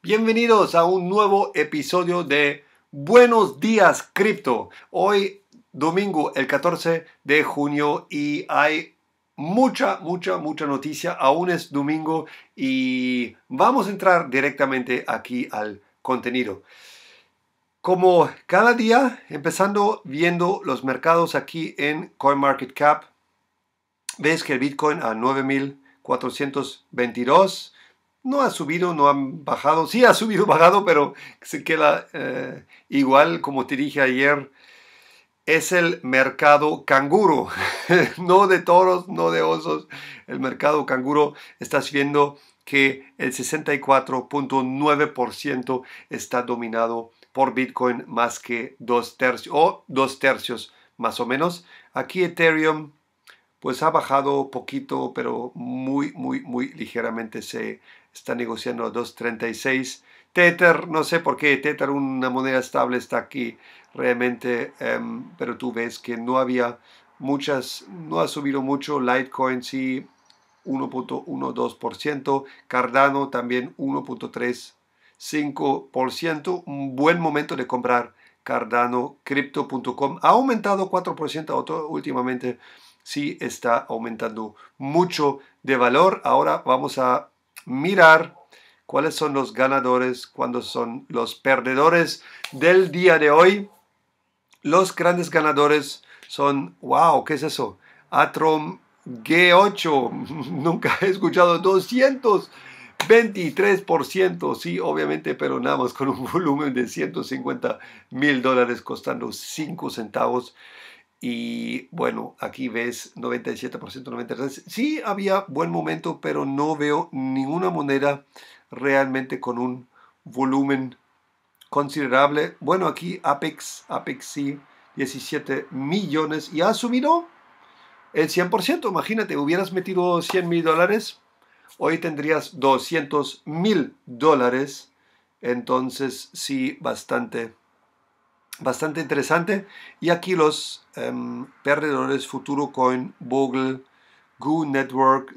Bienvenidos a un nuevo episodio de Buenos días cripto. Hoy domingo el 14 de junio y hay mucha, mucha, mucha noticia. Aún es domingo y vamos a entrar directamente aquí al contenido. Como cada día, empezando viendo los mercados aquí en CoinMarketCap, ves que el Bitcoin a 9422 no ha subido, no ha bajado. Sí ha subido, bajado, pero se queda eh, igual como te dije ayer. Es el mercado canguro, no de toros, no de osos. El mercado canguro, estás viendo que el 64.9% está dominado por Bitcoin más que dos tercios, o dos tercios más o menos. Aquí Ethereum pues ha bajado poquito, pero muy, muy, muy ligeramente se está negociando a 2.36. Tether, no sé por qué, Tether, una moneda estable, está aquí realmente, em, pero tú ves que no había muchas, no ha subido mucho, Litecoin sí, 1.12%, Cardano también 1.35%, un buen momento de comprar Cardano, Crypto.com ha aumentado 4% últimamente, sí está aumentando mucho de valor. Ahora vamos a mirar cuáles son los ganadores, cuándo son los perdedores del día de hoy. Los grandes ganadores son, wow, ¿qué es eso? Atrom G8, nunca he escuchado 223%. sí, obviamente, pero nada más con un volumen de 150 mil dólares costando 5 centavos. Y bueno, aquí ves 97%, 93%. Sí había buen momento, pero no veo ninguna moneda realmente con un volumen considerable. Bueno, aquí Apex, Apex sí, 17 millones y ha subido el 100%. Imagínate, hubieras metido 100 mil dólares, hoy tendrías 200 mil dólares. Entonces sí, bastante bastante interesante. Y aquí los em, perdedores Futuro Coin, Bogle, Goo Network,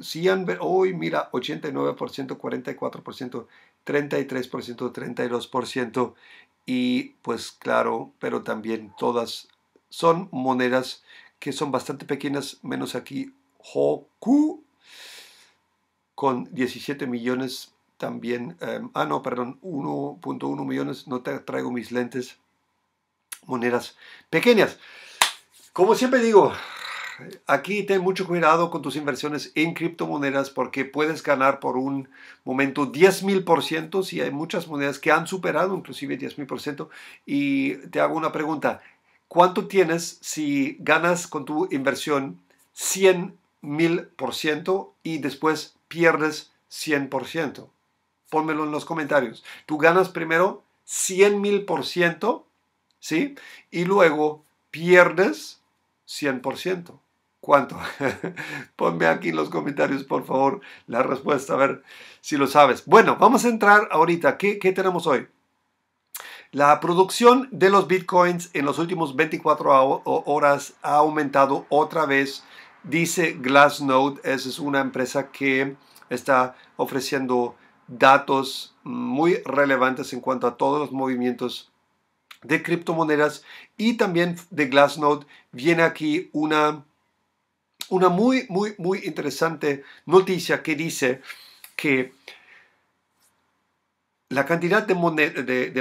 mira, 89%, 44%, 33%, 32%. Y pues claro, pero también todas son monedas que son bastante pequeñas, menos aquí Hoku con 17 millones también, em, ah no, perdón, 1.1 millones, no te traigo mis lentes, monedas pequeñas. Como siempre digo, aquí ten mucho cuidado con tus inversiones en criptomonedas porque puedes ganar por un momento 10.000% si hay muchas monedas que han superado inclusive 10.000%. Y te hago una pregunta, ¿cuánto tienes si ganas con tu inversión 100.000% y después pierdes 100%? Pónmelo en los comentarios. Tú ganas primero 100.000% ¿sí? Y luego pierdes 100%. ¿Cuánto? Ponme aquí en los comentarios, por favor, la respuesta, a ver si lo sabes. Bueno, vamos a entrar ahorita. ¿Qué, qué tenemos hoy? La producción de los bitcoins en los últimos 24 horas ha aumentado otra vez. Dice Glassnode, esa es una empresa que está ofreciendo datos muy relevantes en cuanto a todos los movimientos de criptomonedas y también de Glassnode viene aquí una, una muy, muy, muy interesante noticia que dice que la cantidad de,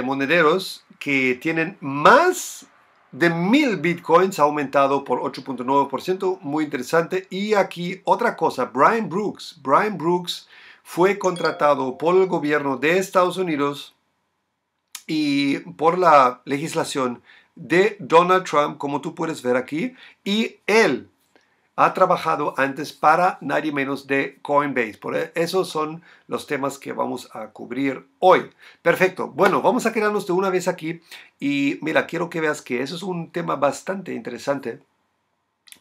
monederos que tienen más de mil bitcoins ha aumentado por 8.9%, muy interesante. Y aquí otra cosa, Brian Brooks. Brian Brooks fue contratado por el gobierno de Estados Unidos y por la legislación de Donald Trump, como tú puedes ver aquí, y él ha trabajado antes para nadie menos de Coinbase. Por e, esos son los temas que vamos a cubrir hoy. Perfecto. Bueno, vamos a quedarnos de una vez aquí y mira, quiero que veas que eso es un tema bastante interesante,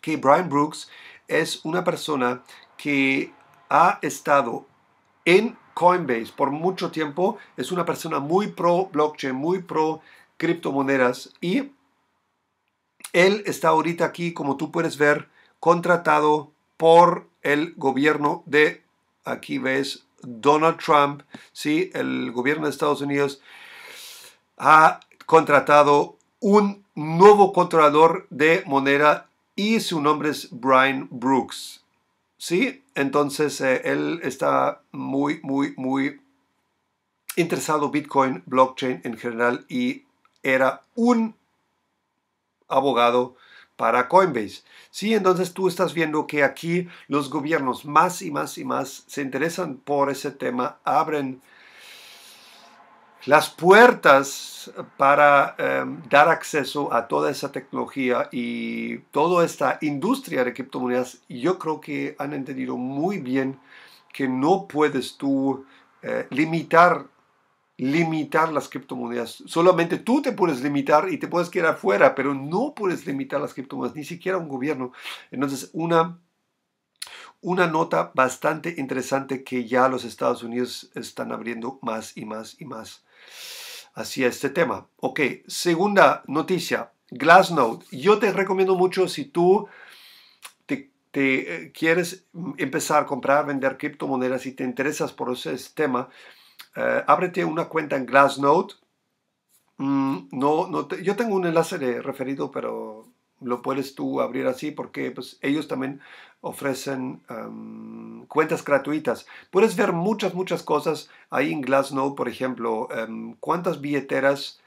que Brian Brooks es una persona que ha estado en Coinbase por mucho tiempo es una persona muy pro blockchain, muy pro criptomonedas y él está ahorita aquí, como tú puedes ver, contratado por el gobierno de, aquí ves, Donald Trump, ¿sí? El gobierno de Estados Unidos ha contratado un nuevo controlador de moneda y su nombre es Brian Brooks. ¿sí? Entonces eh, él está muy, muy, muy interesado Bitcoin, blockchain en general y era un abogado para Coinbase. Sí, entonces tú estás viendo que aquí los gobiernos más y más y más se interesan por ese tema, abren las puertas para em, dar acceso a toda esa tecnología y toda esta industria de criptomonedas, yo creo que han entendido muy bien que no puedes tú eh, limitar limitar las criptomonedas. Solamente tú te puedes limitar y te puedes quedar fuera, pero no puedes limitar las criptomonedas, ni siquiera un gobierno. Entonces, una, una nota bastante interesante que ya los Estados Unidos están abriendo más y más y más hacia este tema. Ok, segunda noticia, Glassnode. Yo te recomiendo mucho si tú te, eh, quieres empezar a comprar, vender criptomonedas y te interesas por ese tema, eh, ábrete una cuenta en Glassnode. Mm, no, no yo tengo un enlace de referido, pero lo puedes tú abrir así porque pues, ellos también ofrecen em, cuentas gratuitas. Puedes ver muchas, muchas cosas ahí en Glassnode, por ejemplo, em, cuántas billeteras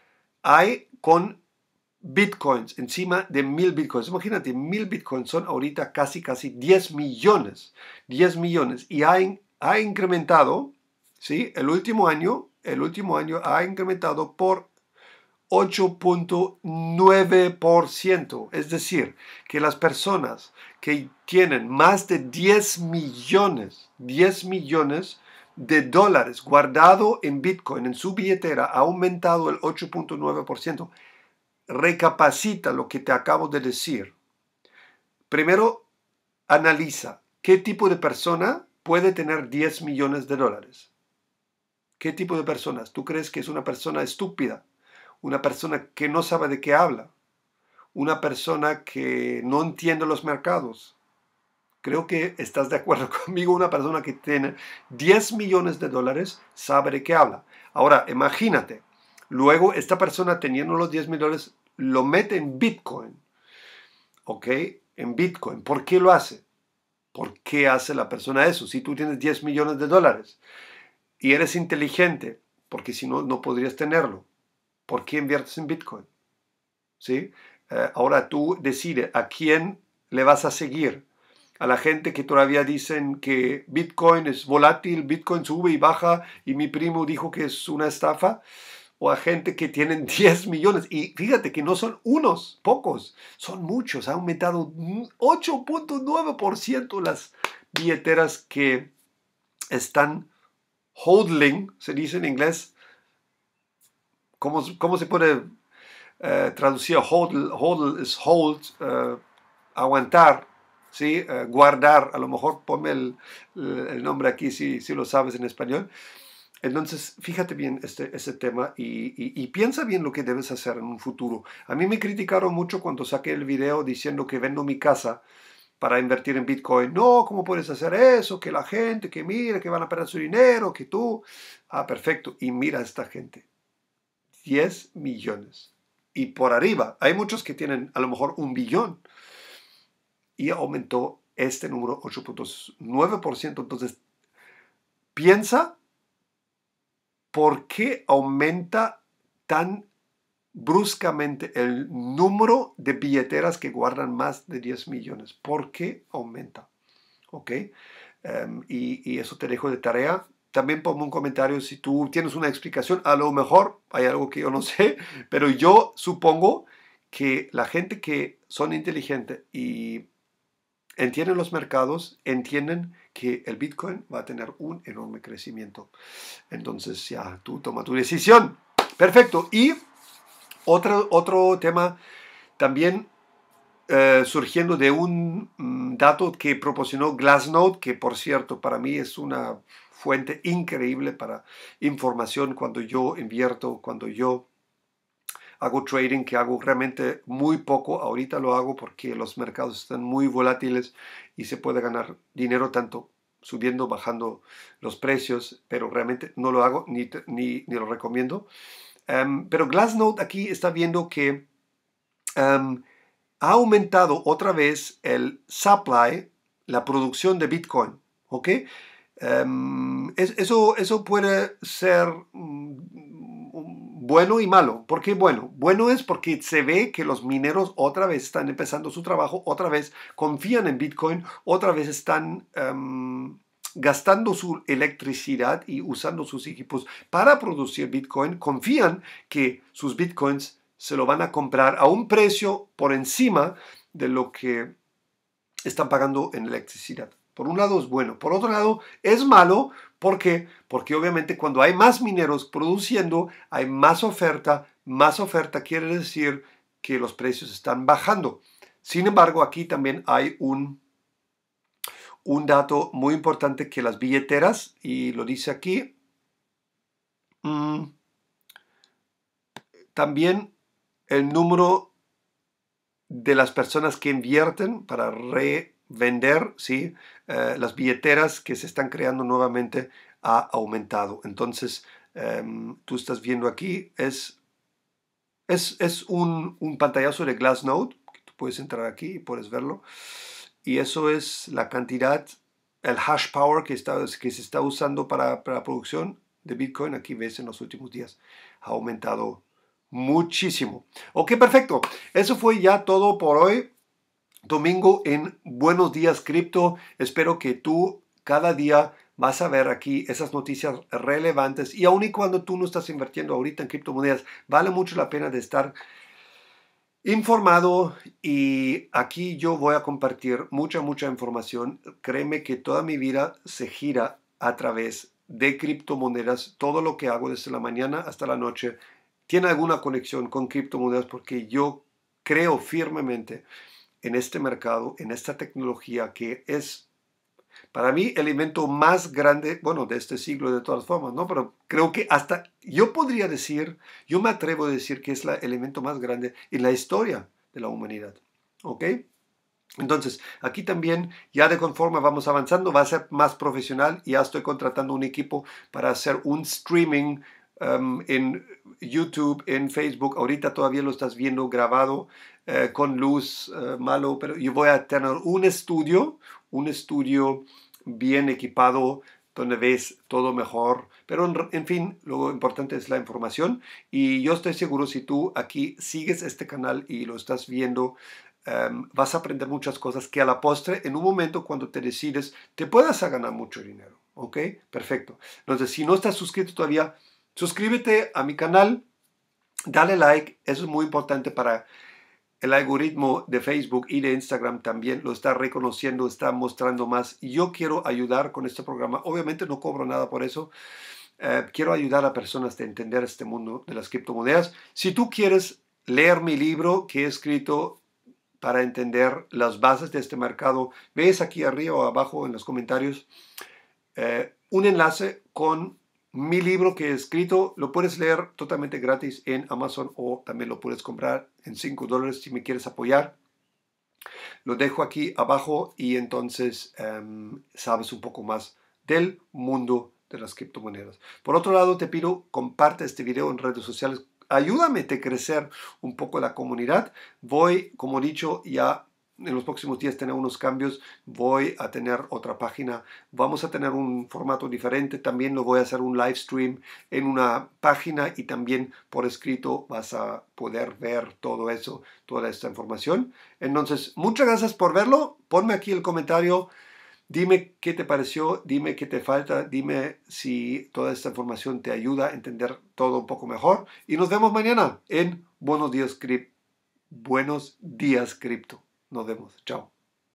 hay con bitcoins, encima de mil bitcoins. Imagínate, mil bitcoins son ahorita casi, casi 10 millones. 10 millones. Y ha, ha incrementado, ¿sí? El último año, el último año ha incrementado por 8.9%. Es decir, que las personas que tienen más de 10 millones, 10 millones de dólares guardado en Bitcoin, en su billetera, ha aumentado el 8.9%. Recapacita lo que te acabo de decir. Primero, analiza qué tipo de persona puede tener 10 millones de dólares. ¿Qué tipo de personas? ¿Tú crees que es una persona estúpida? una persona que no sabe de qué habla, una persona que no entiende los mercados. Creo que estás de acuerdo conmigo, una persona que tiene 10 millones de dólares sabe de qué habla. Ahora, imagínate, luego esta persona teniendo los 10 millones lo mete en Bitcoin. ¿Ok? En Bitcoin. ¿Por qué lo hace? ¿Por qué hace la persona eso? Si tú tienes 10 millones de dólares y eres inteligente, porque si no, no podrías tenerlo ¿Por qué inviertes en Bitcoin? ¿Sí? Eh, ahora tú decides a quién le vas a seguir. A la gente que todavía dicen que Bitcoin es volátil, Bitcoin sube y baja y mi primo dijo que es una estafa. O a gente que tienen 10 millones. Y fíjate que no son unos, pocos, son muchos. Ha aumentado 8.9% las billeteras que están holding, se dice en inglés, ¿Cómo, cómo se puede eh, traducir Hold hold, eh, aguantar, ¿sí? Eh, guardar. A lo mejor ponme el, nombre aquí si, lo sabes en español. Entonces, fíjate bien este, este tema y, piensa bien lo que debes hacer en un futuro. A mí me criticaron mucho cuando saqué el video diciendo que vendo mi casa para invertir en Bitcoin. No, ¿cómo puedes hacer eso? Que la gente, que mira que van a perder su dinero, que tú. Ah, perfecto. Y mira a esta gente. 10 millones. Y por arriba, hay muchos que tienen a lo mejor un billón. Y aumentó este número 8.9%. Entonces, piensa por qué aumenta tan bruscamente el número de billeteras que guardan más de 10 millones. ¿Por qué aumenta? ¿Ok? Em, y, y, eso te dejo de tarea también ponme un comentario si tú tienes una explicación. A lo mejor hay algo que yo no sé, pero yo supongo que la gente que son inteligentes y entienden los mercados, entienden que el Bitcoin va a tener un enorme crecimiento. Entonces ya tú toma tu decisión. Perfecto. Y otro, otro tema también eh, surgiendo de un mm, dato que proporcionó Glassnode, que por cierto para mí es una fuente increíble para información cuando yo invierto, cuando yo hago trading, que hago realmente muy poco. Ahorita lo hago porque los mercados están muy volátiles y se puede ganar dinero tanto subiendo, bajando los precios, pero realmente no lo hago ni, ni, lo recomiendo. Em, pero Glassnode aquí está viendo que em, ha aumentado otra vez el supply, la producción de Bitcoin. ¿Ok? Em, eso, eso puede ser mm, mm, bueno y malo. ¿Por qué bueno? Bueno es porque se ve que los mineros otra vez están empezando su trabajo, otra vez confían en Bitcoin, otra vez están... Em, gastando su electricidad y usando sus equipos para producir Bitcoin, confían que sus Bitcoins se lo van a comprar a un precio por encima de lo que están pagando en electricidad. Por un lado es bueno, por otro lado es malo. ¿Por qué? Porque obviamente cuando hay más mineros produciendo, hay más oferta. Más oferta quiere decir que los precios están bajando. Sin embargo, aquí también hay un, un dato muy importante que las billeteras, y lo dice aquí, mm, también el número de las personas que invierten para revender, ¿sí? Eh, las billeteras que se están creando nuevamente ha aumentado. Entonces, em, tú estás viendo aquí, es, es, un, pantallazo de Glassnode, que tú puedes entrar aquí y puedes verlo, y eso es la cantidad, el hash power que, está, que se está usando para, para la producción de Bitcoin, aquí ves en los últimos días, ha aumentado muchísimo. Ok, perfecto. Eso fue ya todo por hoy domingo en Buenos Días Cripto. Espero que tú cada día vas a ver aquí esas noticias relevantes y aun y cuando tú no estás invirtiendo ahorita en criptomonedas, vale mucho la pena de estar informado y aquí yo voy a compartir mucha, mucha información. Créeme que toda mi vida se gira a través de criptomonedas. Todo lo que hago desde la mañana hasta la noche tiene alguna conexión con criptomonedas porque yo creo firmemente en este mercado, en esta tecnología que es para mí el elemento más grande, bueno, de este siglo de todas formas, ¿no? Pero creo que hasta yo podría decir, yo me atrevo a decir que es el elemento más grande en la historia de la humanidad, ¿ok? Entonces, aquí también, ya de conforme vamos avanzando, va a ser más profesional. Ya estoy contratando un equipo para hacer un streaming em, en YouTube, en Facebook. Ahorita todavía lo estás viendo grabado eh, con luz eh, malo, pero yo voy a tener un estudio, un estudio bien equipado donde ves todo mejor. Pero en, fin, lo importante es la información y yo estoy seguro si tú aquí sigues este canal y lo estás viendo, em, vas a aprender muchas cosas que a la postre, en un momento cuando te decides, te puedas ganar mucho dinero. ¿Ok? Perfecto. Entonces, si no estás suscrito todavía, suscríbete a mi canal, dale like, eso es muy importante para el algoritmo de Facebook y de Instagram también lo está reconociendo, está mostrando más. Yo quiero ayudar con este programa. Obviamente no cobro nada por eso. Eh, quiero ayudar a personas a entender este mundo de las criptomonedas. Si tú quieres leer mi libro que he escrito para entender las bases de este mercado, ves aquí arriba o abajo en los comentarios eh, un enlace con mi libro que he escrito lo puedes leer totalmente gratis en Amazon o también lo puedes comprar en 5 dólares si me quieres apoyar. Lo dejo aquí abajo y entonces em, sabes un poco más del mundo de las criptomonedas. Por otro lado, te pido comparte este video en redes sociales. Ayúdame a crecer un poco la comunidad. Voy, como he dicho, ya en los próximos días tener unos cambios, voy a tener otra página, vamos a tener un formato diferente, también lo voy a hacer un live stream en una página y también por escrito vas a poder ver todo eso, toda esta información. Entonces, muchas gracias por verlo, ponme aquí el comentario. Dime qué te pareció, dime qué te falta, dime si toda esta información te ayuda a entender todo un poco mejor. Y nos vemos mañana en Buenos Días Cripto. Buenos días, cripto. Nos vemos. Chao.